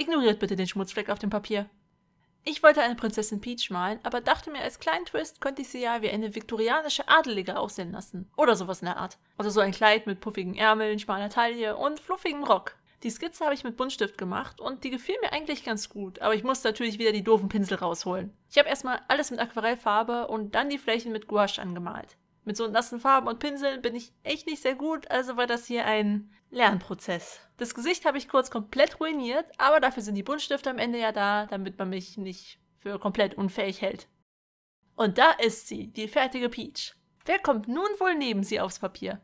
Ignoriert bitte den Schmutzfleck auf dem Papier. Ich wollte eine Prinzessin Peach malen, aber dachte mir, als kleinen Twist könnte ich sie ja wie eine viktorianische Adelige aussehen lassen. Oder sowas in der Art. Also so ein Kleid mit puffigen Ärmeln, schmaler Taille und fluffigem Rock. Die Skizze habe ich mit Buntstift gemacht und die gefiel mir eigentlich ganz gut, aber ich musste natürlich wieder die doofen Pinsel rausholen. Ich habe erstmal alles mit Aquarellfarbe und dann die Flächen mit Gouache angemalt mit so nassen Farben und Pinseln bin ich echt nicht sehr gut, also war das hier ein Lernprozess. Das Gesicht habe ich kurz komplett ruiniert, aber dafür sind die Buntstifte am Ende ja da, damit man mich nicht für komplett unfähig hält. Und da ist sie, die fertige Peach. Wer kommt nun wohl neben sie aufs Papier?